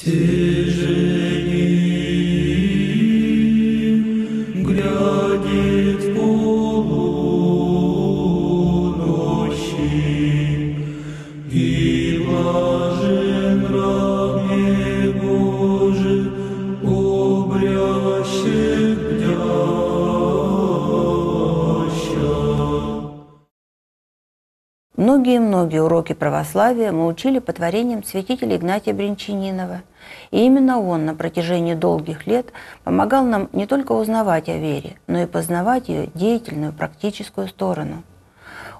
Все уроки православия мы учили по творениям святителя Игнатия Бринчанинова. И именно он на протяжении долгих лет помогал нам не только узнавать о вере, но и познавать ее деятельную практическую сторону.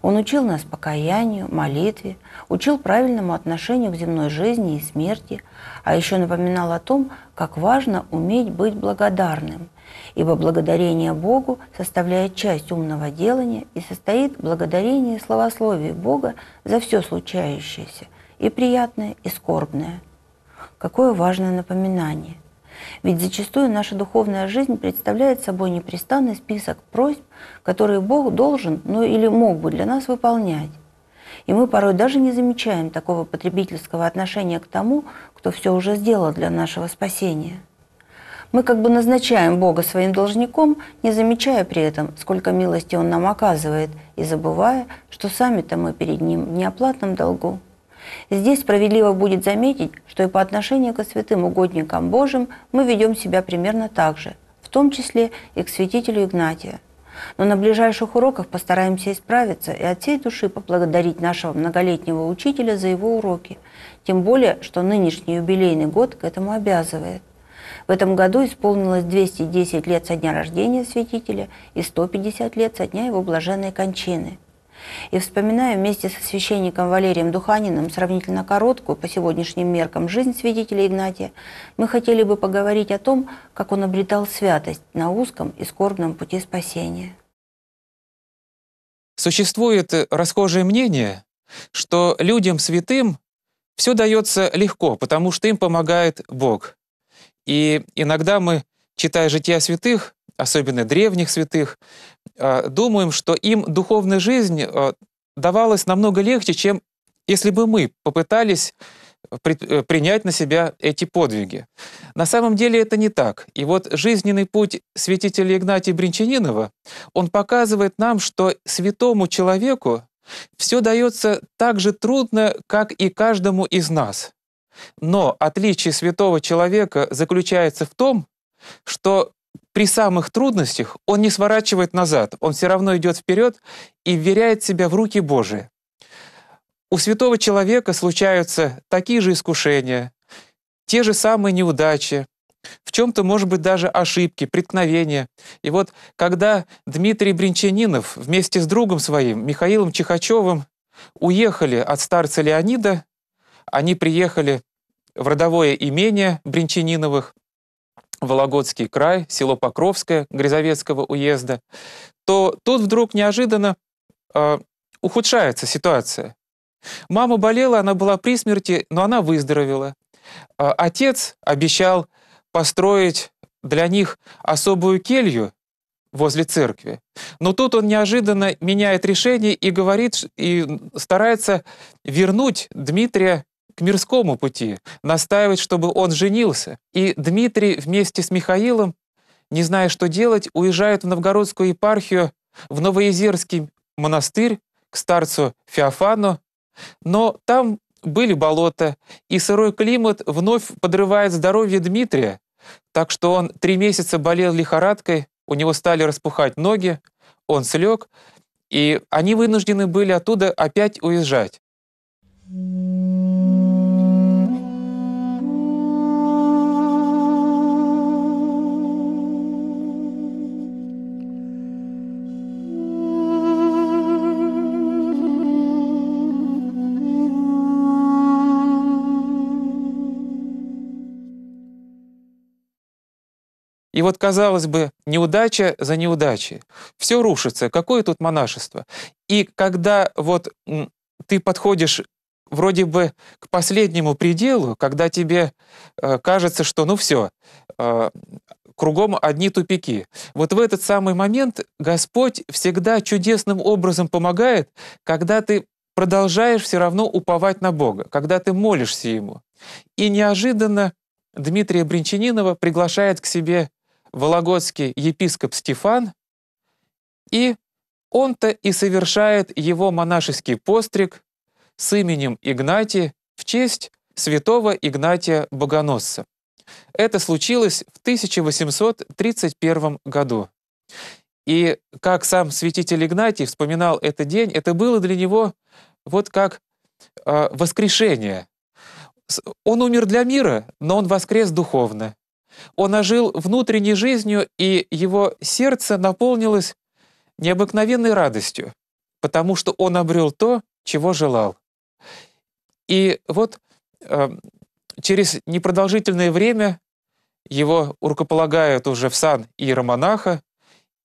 Он учил нас покаянию, молитве, учил правильному отношению к земной жизни и смерти, а еще напоминал о том, как важно уметь быть благодарным – ибо благодарение Богу составляет часть умного делания и состоит благодарение словословию Бога за все случающееся, и приятное, и скорбное. Какое важное напоминание! Ведь зачастую наша духовная жизнь представляет собой непрестанный список просьб, которые Бог должен, ну или мог бы для нас выполнять. И мы порой даже не замечаем такого потребительского отношения к тому, кто все уже сделал для нашего спасения – мы как бы назначаем Бога своим должником, не замечая при этом, сколько милости Он нам оказывает, и забывая, что сами-то мы перед Ним в неоплатном долгу. Здесь справедливо будет заметить, что и по отношению к святым угодникам Божьим мы ведем себя примерно так же, в том числе и к святителю Игнатия. Но на ближайших уроках постараемся исправиться и от всей души поблагодарить нашего многолетнего учителя за его уроки, тем более, что нынешний юбилейный год к этому обязывает. В этом году исполнилось 210 лет со дня рождения святителя и 150 лет со дня его блаженной кончины. И вспоминая вместе со священником Валерием Духаниным сравнительно короткую по сегодняшним меркам жизнь святителя Игнатия, мы хотели бы поговорить о том, как он обретал святость на узком и скорбном пути спасения. Существует расхожее мнение, что людям святым все дается легко, потому что им помогает Бог. И иногда мы, читая жития святых, особенно древних святых, э, думаем, что им духовная жизнь э, давалась намного легче, чем если бы мы попытались э, принять на себя эти подвиги. На самом деле это не так. И вот жизненный путь святителя Игнатия Бринчанинова, он показывает нам, что святому человеку все дается так же трудно, как и каждому из нас. Но отличие святого человека заключается в том, что при самых трудностях он не сворачивает назад, он все равно идет вперед и вверяет себя в руки Божии. У святого человека случаются такие же искушения, те же самые неудачи, в чем-то, может быть, даже ошибки, преткновения. И вот когда Дмитрий Бринчанинов вместе с другом своим, Михаилом Чехачевым, уехали от старца Леонида, они приехали в родовое имение Бринчаниновых, Вологодский край, село Покровское Грязовецкого уезда, то тут вдруг неожиданно э, ухудшается ситуация. Мама болела, она была при смерти, но она выздоровела. Э, отец обещал построить для них особую келью возле церкви. Но тут он неожиданно меняет решение и говорит, и старается вернуть Дмитрия к мирскому пути, настаивать, чтобы он женился. И Дмитрий вместе с Михаилом, не зная, что делать, уезжают в новгородскую епархию, в Новоезерский монастырь, к старцу Феофану. Но там были болота, и сырой климат вновь подрывает здоровье Дмитрия, так что он три месяца болел лихорадкой, у него стали распухать ноги, он слег, и они вынуждены были оттуда опять уезжать. mm И вот, казалось бы, неудача за неудачей. Все рушится. Какое тут монашество? И когда вот ты подходишь вроде бы к последнему пределу, когда тебе э, кажется, что ну все, э, кругом одни тупики. Вот в этот самый момент Господь всегда чудесным образом помогает, когда ты продолжаешь все равно уповать на Бога, когда ты молишься Ему. И неожиданно Дмитрия Бринчанинова приглашает к себе вологодский епископ Стефан, и он-то и совершает его монашеский постриг с именем Игнатий в честь святого Игнатия Богоносца. Это случилось в 1831 году. И как сам святитель Игнатий вспоминал этот день, это было для него вот как а, воскрешение. Он умер для мира, но он воскрес духовно. Он ожил внутренней жизнью, и его сердце наполнилось необыкновенной радостью, потому что он обрел то, чего желал. И вот э, через непродолжительное время его рукополагают уже в сан иеромонаха,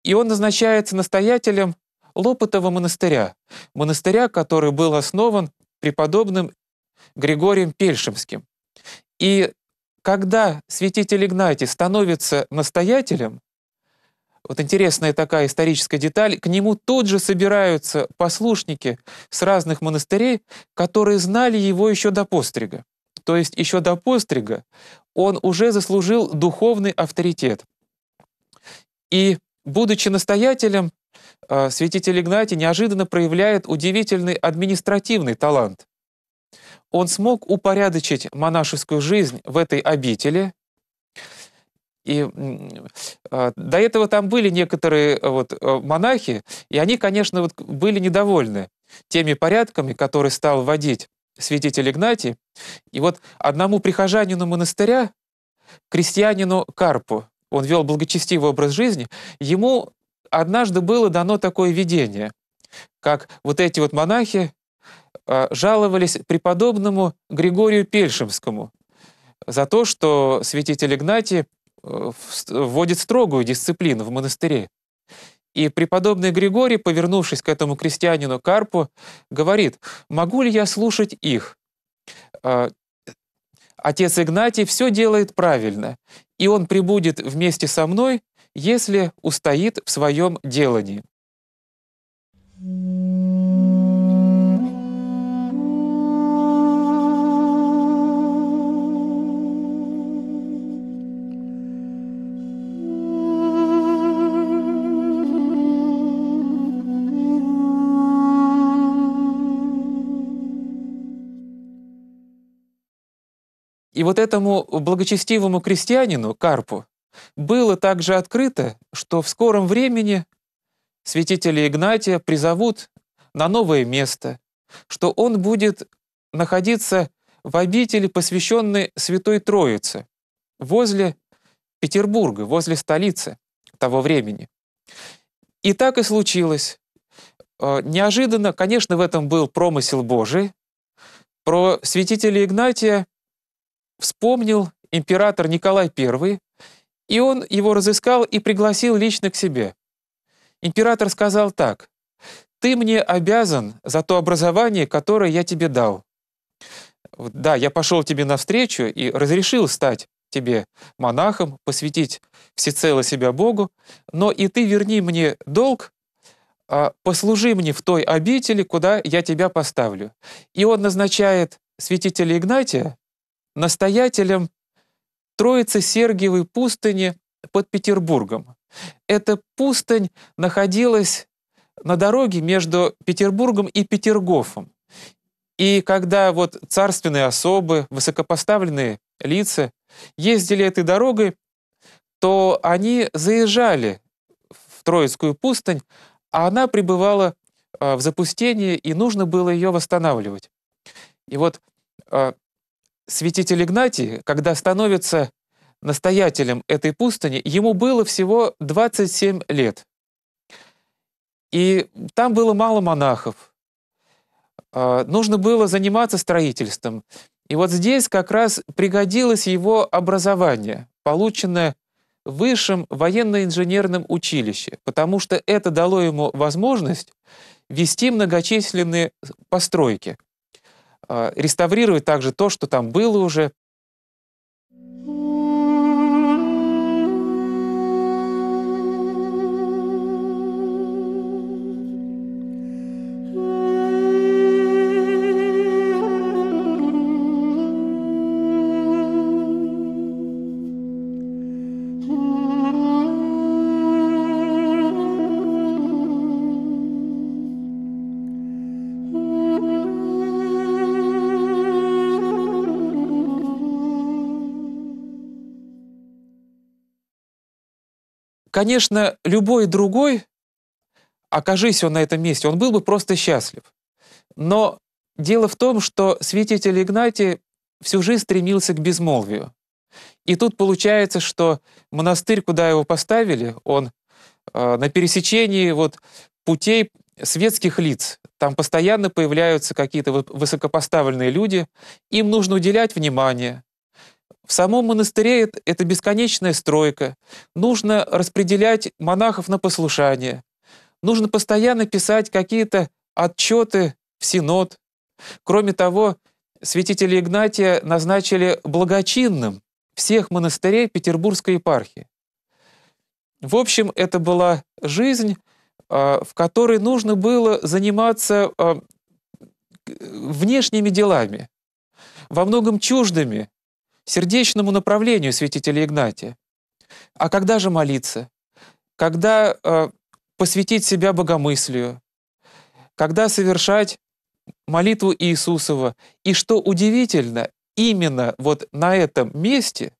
и он назначается настоятелем Лопотова монастыря, монастыря, который был основан преподобным Григорием Пельшемским, И когда святитель Игнатий становится настоятелем, вот интересная такая историческая деталь, к нему тут же собираются послушники с разных монастырей, которые знали его еще до пострига. То есть еще до пострига он уже заслужил духовный авторитет. И, будучи настоятелем, э, святитель Игнатий неожиданно проявляет удивительный административный талант он смог упорядочить монашескую жизнь в этой обители. И э, до этого там были некоторые э, вот, э, монахи, и они, конечно, вот, были недовольны теми порядками, которые стал вводить святитель Игнатий. И вот одному прихожанину монастыря, крестьянину Карпу, он вел благочестивый образ жизни, ему однажды было дано такое видение, как вот эти вот монахи а, жаловались преподобному Григорию Пельшемскому за то, что святитель Игнатий э, вводит строгую дисциплину в монастыре. И преподобный Григорий, повернувшись к этому крестьянину Карпу, говорит, «Могу ли я слушать их?» а, Отец Игнатий все делает правильно, и он прибудет вместе со мной, если устоит в своем делании. mm И вот этому благочестивому крестьянину, Карпу, было также открыто, что в скором времени святителя Игнатия призовут на новое место, что он будет находиться в обители, посвященной Святой Троице, возле Петербурга, возле столицы того времени. И так и случилось. Э, неожиданно, конечно, в этом был промысел Божий. Про святителя Игнатия вспомнил император Николай I, и он его разыскал и пригласил лично к себе. Император сказал так, «Ты мне обязан за то образование, которое я тебе дал. Да, я пошел тебе навстречу и разрешил стать тебе монахом, посвятить всецело себя Богу, но и ты верни мне долг, а послужи мне в той обители, куда я тебя поставлю». И он назначает святителя Игнатия настоятелем Троицы Сергиевой пустыни под Петербургом. Эта пустынь находилась на дороге между Петербургом и Петергофом. И когда вот царственные особы, высокопоставленные лица ездили этой дорогой, то они заезжали в Троицкую пустынь, а она пребывала а, в запустении, и нужно было ее восстанавливать. И вот а, Святитель Игнатий, когда становится настоятелем этой пустыни, ему было всего 27 лет. И там было мало монахов. А, нужно было заниматься строительством. И вот здесь как раз пригодилось его образование, полученное в высшем военно-инженерном училище, потому что это дало ему возможность вести многочисленные постройки – Э, реставрировать также то, что там было уже, Конечно, любой другой, окажись он на этом месте, он был бы просто счастлив. Но дело в том, что святитель Игнатий всю жизнь стремился к безмолвию. И тут получается, что монастырь, куда его поставили, он э, на пересечении вот путей светских лиц. Там постоянно появляются какие-то высокопоставленные люди. Им нужно уделять внимание, в самом монастыре это бесконечная стройка. Нужно распределять монахов на послушание. Нужно постоянно писать какие-то отчеты в Синод. Кроме того, святители Игнатия назначили благочинным всех монастырей Петербургской епархии. В общем, это была жизнь, а, в которой нужно было заниматься а, внешними делами, во многом чуждыми сердечному направлению святителя Игнатия. А когда же молиться? Когда э, посвятить себя богомыслию? Когда совершать молитву Иисусова? И что удивительно, именно вот на этом месте,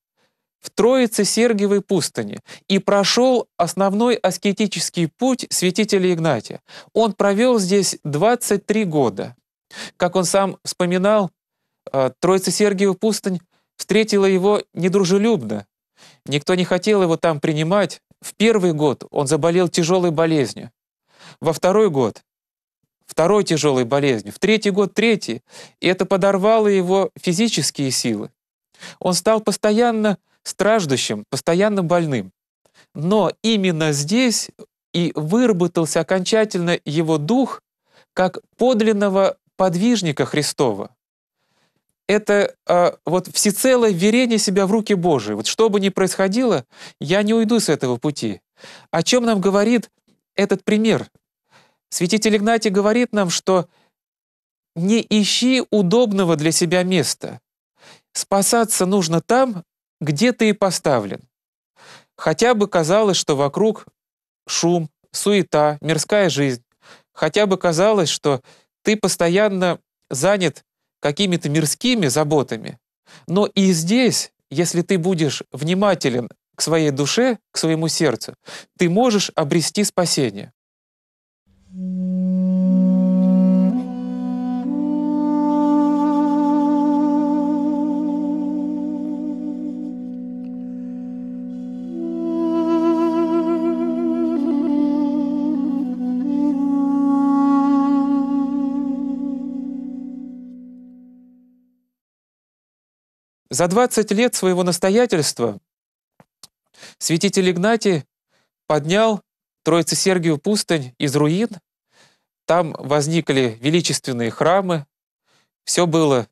в Троице-Сергиевой пустыне, и прошел основной аскетический путь святителя Игнатия. Он провел здесь 23 года. Как он сам вспоминал, э, Троице-Сергиева пустынь встретила его недружелюбно. Никто не хотел его там принимать. В первый год он заболел тяжелой болезнью. Во второй год — второй тяжелой болезнью. В третий год — третий. И это подорвало его физические силы. Он стал постоянно страждущим, постоянно больным. Но именно здесь и выработался окончательно его дух как подлинного подвижника Христова, это э, вот всецелое верение себя в руки Божии. Вот что бы ни происходило, я не уйду с этого пути. О чем нам говорит этот пример? Святитель Игнатий говорит нам, что не ищи удобного для себя места. Спасаться нужно там, где ты и поставлен. Хотя бы казалось, что вокруг шум, суета, мирская жизнь. Хотя бы казалось, что ты постоянно занят какими-то мирскими заботами. Но и здесь, если ты будешь внимателен к своей душе, к своему сердцу, ты можешь обрести спасение. За 20 лет своего настоятельства святитель Игнатий поднял Троице Сергию пустынь из руин. Там возникли величественные храмы, все было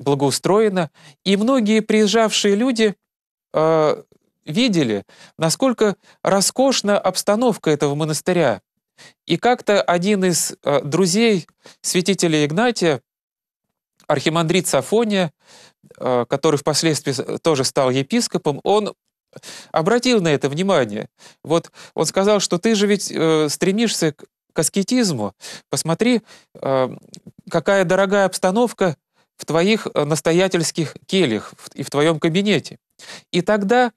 благоустроено, и многие приезжавшие люди э, видели, насколько роскошна обстановка этого монастыря. И как-то один из э, друзей святителя Игнатия архимандрит Сафония, э, который впоследствии тоже стал епископом, он обратил на это внимание. Вот он сказал, что ты же ведь э, стремишься к аскетизму. Посмотри, э, какая дорогая обстановка в твоих настоятельских кельях и в твоем кабинете. И тогда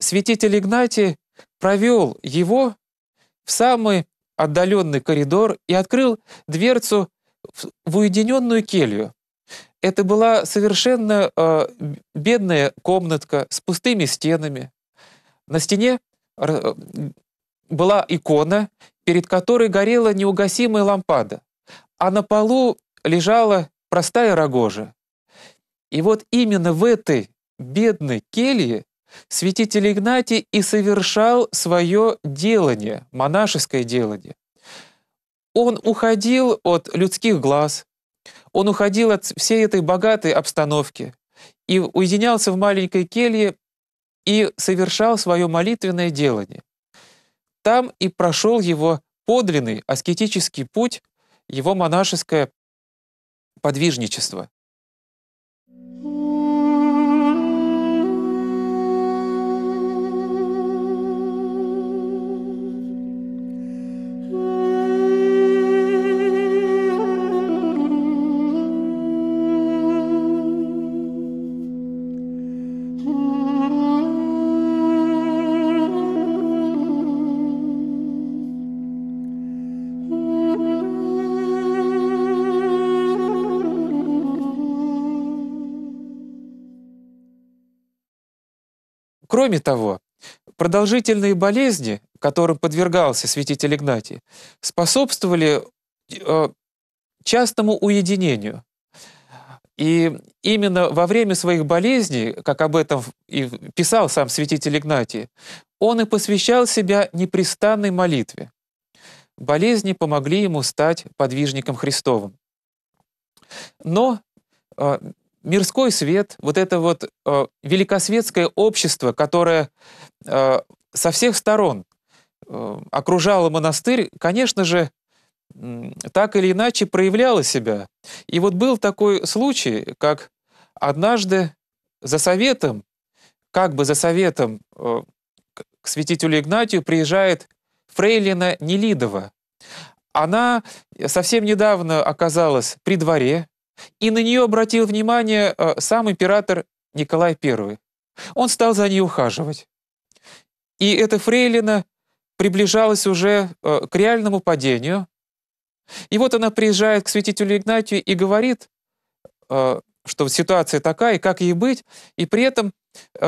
святитель Игнатий провел его в самый отдаленный коридор и открыл дверцу в уединенную келью. Это была совершенно э, бедная комнатка с пустыми стенами. На стене э, была икона, перед которой горела неугасимая лампада, а на полу лежала простая рогожа. И вот именно в этой бедной келье святитель Игнатий и совершал свое делание, монашеское делание. Он уходил от людских глаз, он уходил от всей этой богатой обстановки и уединялся в маленькой келье и совершал свое молитвенное делание. Там и прошел его подлинный аскетический путь, его монашеское подвижничество. Кроме того, продолжительные болезни, которым подвергался святитель Игнатий, способствовали э, частому уединению. И именно во время своих болезней, как об этом и писал сам святитель Игнатий, он и посвящал себя непрестанной молитве. Болезни помогли ему стать подвижником Христовым. Но э, мирской свет, вот это вот э, великосветское общество, которое э, со всех сторон э, окружало монастырь, конечно же, э, так или иначе проявляло себя. И вот был такой случай, как однажды за советом, как бы за советом э, к святителю Игнатию приезжает фрейлина Нелидова. Она совсем недавно оказалась при дворе, и на нее обратил внимание э, сам император Николай I. Он стал за ней ухаживать. И эта фрейлина приближалась уже э, к реальному падению. И вот она приезжает к святителю Игнатию и говорит, э, что ситуация такая, как ей быть. И при этом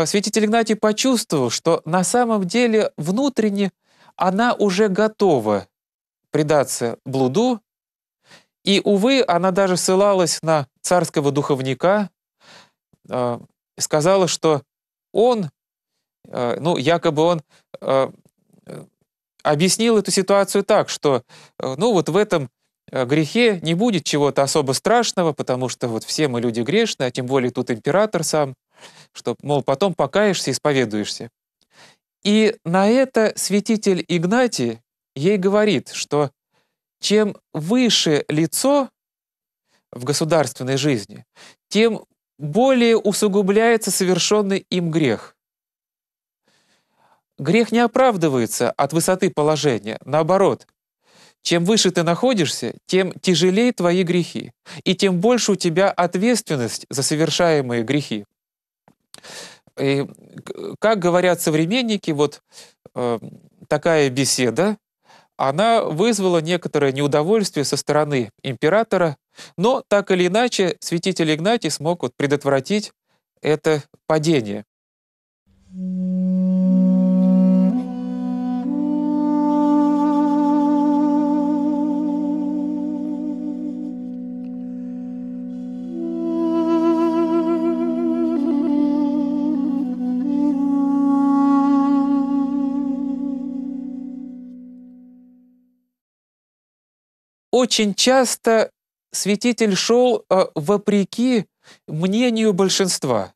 святитель Игнатий почувствовал, что на самом деле внутренне она уже готова предаться блуду, и, увы, она даже ссылалась на царского духовника, э, сказала, что он, э, ну, якобы он э, объяснил эту ситуацию так, что, ну, вот в этом грехе не будет чего-то особо страшного, потому что вот все мы люди грешные, а тем более тут император сам, что, мол, потом покаешься, исповедуешься. И на это святитель Игнатий ей говорит, что чем выше лицо в государственной жизни, тем более усугубляется совершенный им грех. Грех не оправдывается от высоты положения, наоборот. Чем выше ты находишься, тем тяжелее твои грехи, и тем больше у тебя ответственность за совершаемые грехи. И, как говорят современники, вот э, такая беседа она вызвала некоторое неудовольствие со стороны императора, но так или иначе святитель Игнатий смог вот предотвратить это падение. Очень часто святитель шел э, вопреки мнению большинства.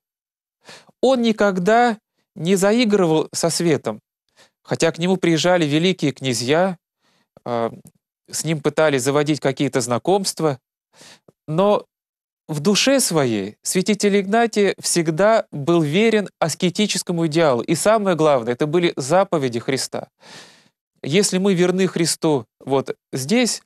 Он никогда не заигрывал со светом, хотя к нему приезжали великие князья, э, с ним пытались заводить какие-то знакомства, но в душе своей святитель Игнатий всегда был верен аскетическому идеалу. И самое главное, это были заповеди Христа. Если мы верны Христу вот здесь,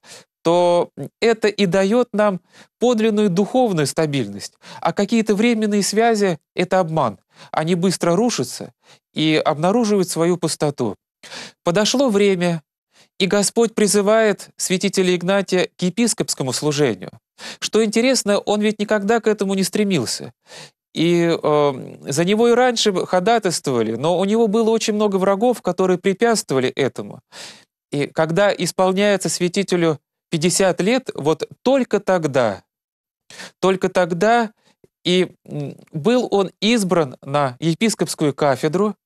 то это и дает нам подлинную духовную стабильность. А какие-то временные связи — это обман. Они быстро рушатся и обнаруживают свою пустоту. Подошло время, и Господь призывает святителя Игнатия к епископскому служению. Что интересно, он ведь никогда к этому не стремился. И э, за него и раньше ходатайствовали, но у него было очень много врагов, которые препятствовали этому. И когда исполняется святителю 50 лет вот только тогда, только тогда и был он избран на епископскую кафедру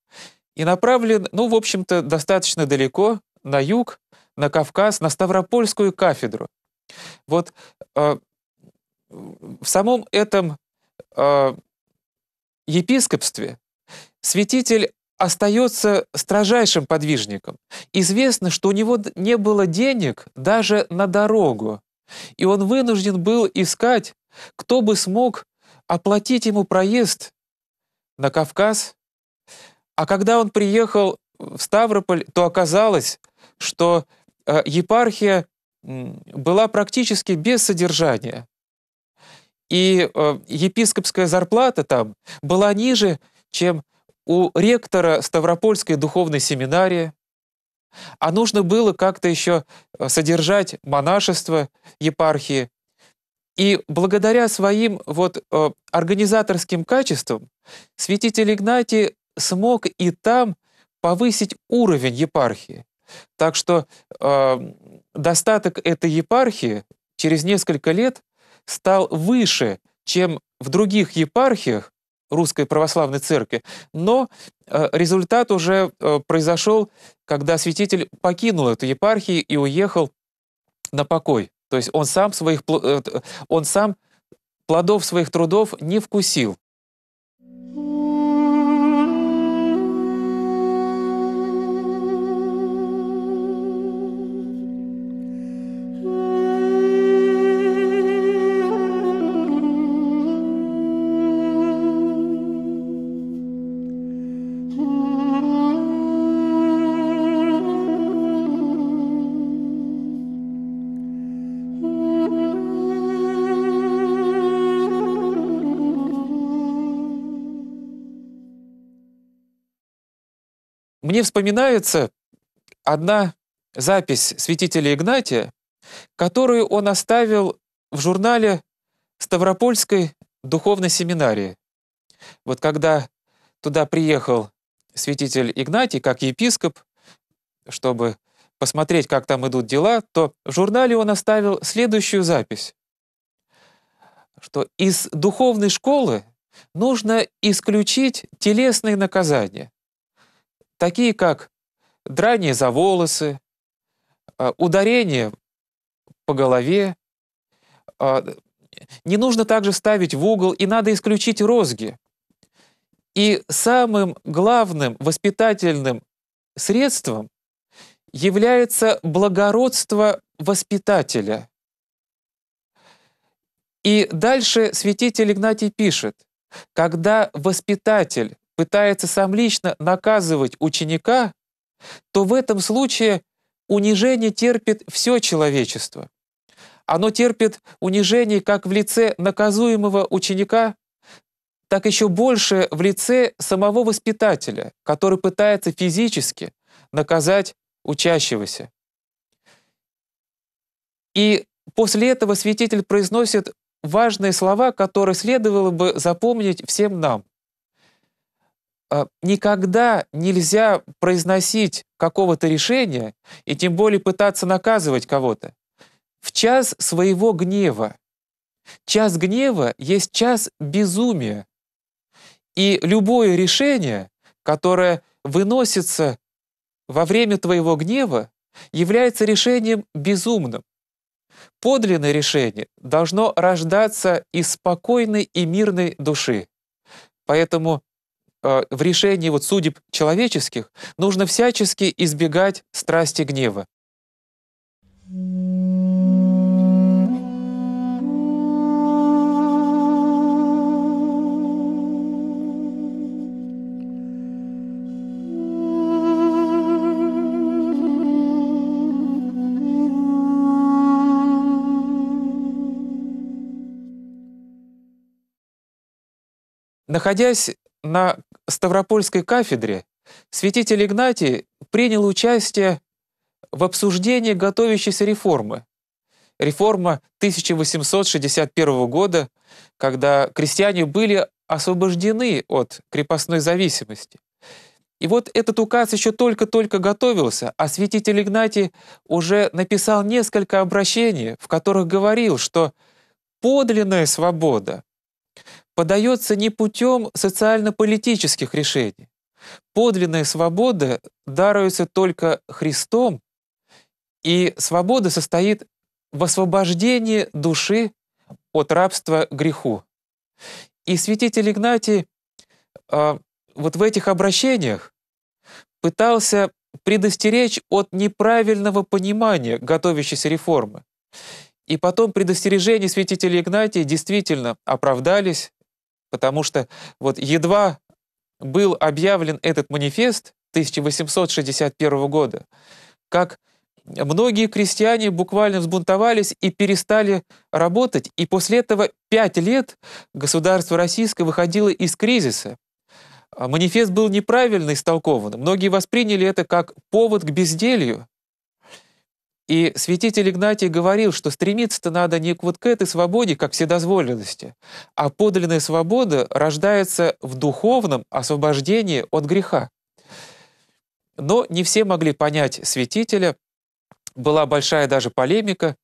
и направлен, ну, в общем-то, достаточно далеко, на юг, на Кавказ, на Ставропольскую кафедру. Вот э, в самом этом э, епископстве святитель остается строжайшим подвижником. Известно, что у него не было денег даже на дорогу, и он вынужден был искать, кто бы смог оплатить ему проезд на Кавказ. А когда он приехал в Ставрополь, то оказалось, что э, епархия была практически без содержания. И э, епископская зарплата там была ниже, чем у ректора Ставропольской духовной семинарии, а нужно было как-то еще э, содержать монашество епархии. И благодаря своим вот э, организаторским качествам святитель Игнатий смог и там повысить уровень епархии. Так что э, достаток этой епархии через несколько лет стал выше, чем в других епархиях, Русской Православной Церкви. Но э, результат уже э, произошел, когда святитель покинул эту епархию и уехал на покой. То есть он сам, своих, э, он сам плодов своих трудов не вкусил. Мне вспоминается одна запись святителя Игнатия, которую он оставил в журнале Ставропольской духовной семинарии. Вот когда туда приехал святитель Игнатий как епископ, чтобы посмотреть, как там идут дела, то в журнале он оставил следующую запись, что из духовной школы нужно исключить телесные наказания такие как драние за волосы, а, ударение по голове. А, Не нужно также ставить в угол, и надо исключить розги. И самым главным воспитательным средством является благородство воспитателя. И дальше святитель Игнатий пишет, когда воспитатель пытается сам лично наказывать ученика, то в этом случае унижение терпит все человечество. Оно терпит унижение как в лице наказуемого ученика, так еще больше в лице самого воспитателя, который пытается физически наказать учащегося. И после этого святитель произносит важные слова, которые следовало бы запомнить всем нам. А, никогда нельзя произносить какого-то решения и тем более пытаться наказывать кого-то. В час своего гнева. Час гнева есть час безумия. И любое решение, которое выносится во время твоего гнева, является решением безумным. Подлинное решение должно рождаться из спокойной и мирной души. Поэтому Э, в решении вот судеб человеческих нужно всячески избегать страсти гнева. Находясь на Ставропольской кафедре святитель Игнатий принял участие в обсуждении готовящейся реформы. Реформа 1861 года, когда крестьяне были освобождены от крепостной зависимости. И вот этот указ еще только-только готовился, а святитель Игнатий уже написал несколько обращений, в которых говорил, что подлинная свобода подается не путем социально-политических решений. Подлинная свобода даруется только Христом, и свобода состоит в освобождении души от рабства греху. И святитель Игнатий а, вот в этих обращениях пытался предостеречь от неправильного понимания готовящейся реформы. И потом предостережения святителя Игнатия действительно оправдались, Потому что вот едва был объявлен этот манифест 1861 года, как многие крестьяне буквально взбунтовались и перестали работать, и после этого пять лет государство российское выходило из кризиса. Манифест был неправильно истолкован. Многие восприняли это как повод к безделью. И святитель Игнатий говорил, что стремиться-то надо не к вот к этой свободе, как вседозволенности, а подлинная свобода рождается в духовном освобождении от греха. Но не все могли понять святителя, была большая даже полемика.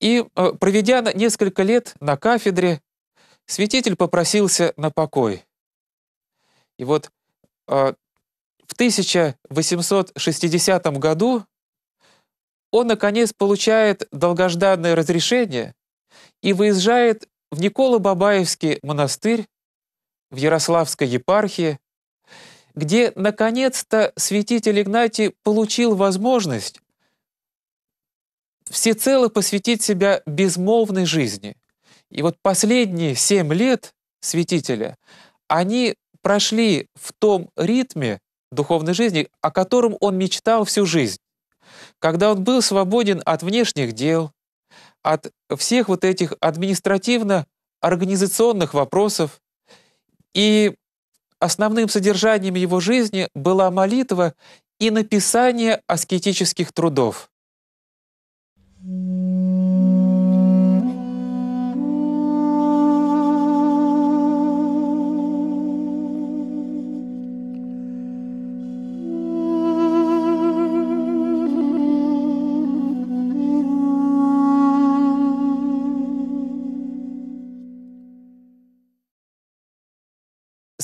И э, проведя несколько лет на кафедре, святитель попросился на покой. И вот э, в 1860 году он, наконец, получает долгожданное разрешение и выезжает в Николо-Бабаевский монастырь в Ярославской епархии, где, наконец-то, святитель Игнатий получил возможность всецело посвятить себя безмолвной жизни. И вот последние семь лет святителя, они прошли в том ритме духовной жизни, о котором он мечтал всю жизнь когда он был свободен от внешних дел, от всех вот этих административно-организационных вопросов, и основным содержанием его жизни была молитва и написание аскетических трудов. mm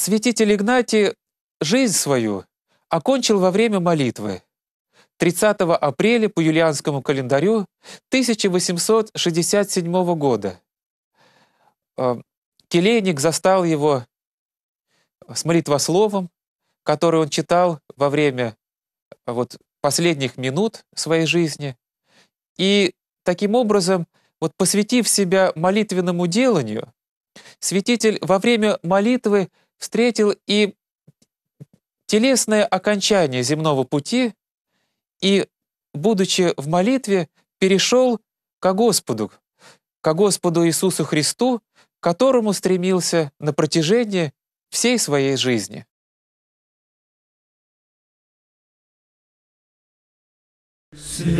Святитель Игнатий жизнь свою окончил во время молитвы 30 апреля по юлианскому календарю 1867 года. Э, келейник застал его с молитвословом, который он читал во время э, вот, последних минут своей жизни. И таким образом, вот посвятив себя молитвенному деланию, святитель во время молитвы встретил и телесное окончание земного пути и, будучи в молитве, перешел ко Господу, ко Господу Иисусу Христу, к которому стремился на протяжении всей своей жизни. Свят,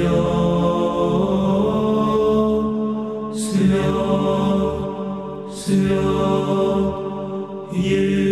свят, свят,